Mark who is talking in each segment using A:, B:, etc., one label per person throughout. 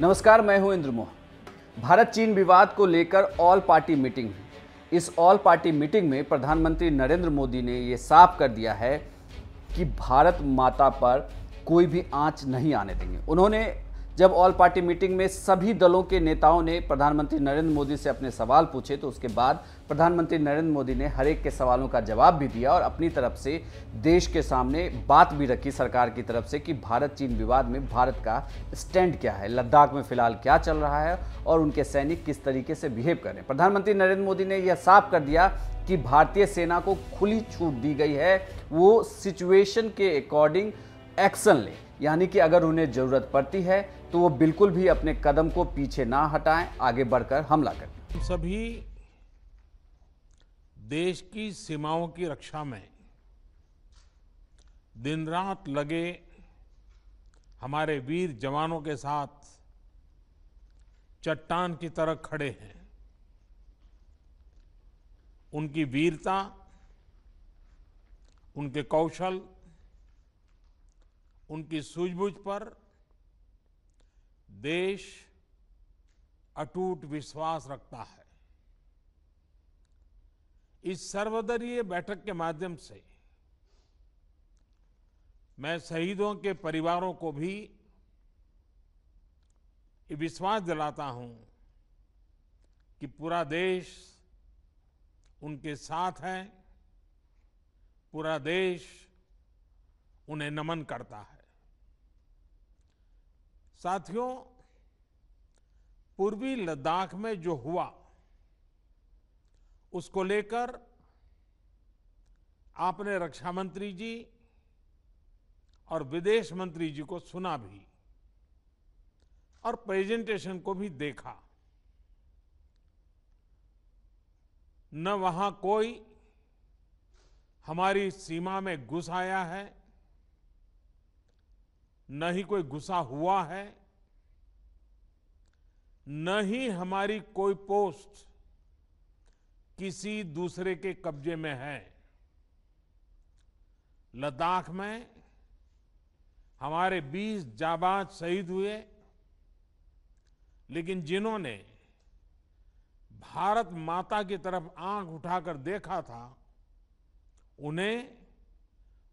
A: नमस्कार मैं हूं इंद्र मोह भारत चीन विवाद को लेकर ऑल पार्टी मीटिंग है इस ऑल पार्टी मीटिंग में प्रधानमंत्री नरेंद्र मोदी ने यह साफ कर दिया है कि भारत माता पर कोई भी आंच नहीं आने देंगे उन्होंने जब ऑल पार्टी मीटिंग में सभी दलों के नेताओं ने प्रधानमंत्री नरेंद्र मोदी से अपने सवाल पूछे तो उसके बाद प्रधानमंत्री नरेंद्र मोदी ने हरेक के सवालों का जवाब भी दिया और अपनी तरफ से देश के सामने बात भी रखी सरकार की तरफ से कि भारत चीन विवाद में भारत का स्टैंड क्या है लद्दाख में फिलहाल क्या चल रहा है और उनके सैनिक किस तरीके से बिहेव करें प्रधानमंत्री नरेंद्र मोदी ने यह साफ कर दिया कि भारतीय सेना को खुली छूट दी गई है वो सिचुएशन के अकॉर्डिंग एक्शन लें यानी कि अगर उन्हें ज़रूरत पड़ती है तो वो बिल्कुल भी अपने कदम को पीछे ना हटाएं आगे बढ़कर हमला करें
B: हम सभी देश की सीमाओं की रक्षा में दिन रात लगे हमारे वीर जवानों के साथ चट्टान की तरह खड़े हैं उनकी वीरता उनके कौशल उनकी सूझबूझ पर देश अटूट विश्वास रखता है इस सर्वदलीय बैठक के माध्यम से मैं शहीदों के परिवारों को भी विश्वास दिलाता हूं कि पूरा देश उनके साथ है पूरा देश उन्हें नमन करता है साथियों पूर्वी लद्दाख में जो हुआ उसको लेकर आपने रक्षा मंत्री जी और विदेश मंत्री जी को सुना भी और प्रेजेंटेशन को भी देखा न वहां कोई हमारी सीमा में घुस आया है न ही कोई गुस्सा हुआ है न ही हमारी कोई पोस्ट किसी दूसरे के कब्जे में है लद्दाख में हमारे 20 जाबाज शहीद हुए लेकिन जिन्होंने भारत माता की तरफ आंख उठाकर देखा था उन्हें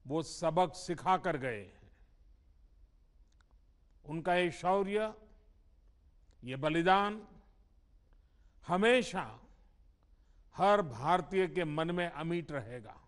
B: वो सबक सिखा कर गए उनका ये शौर्य ये बलिदान हमेशा हर भारतीय के मन में अमीट रहेगा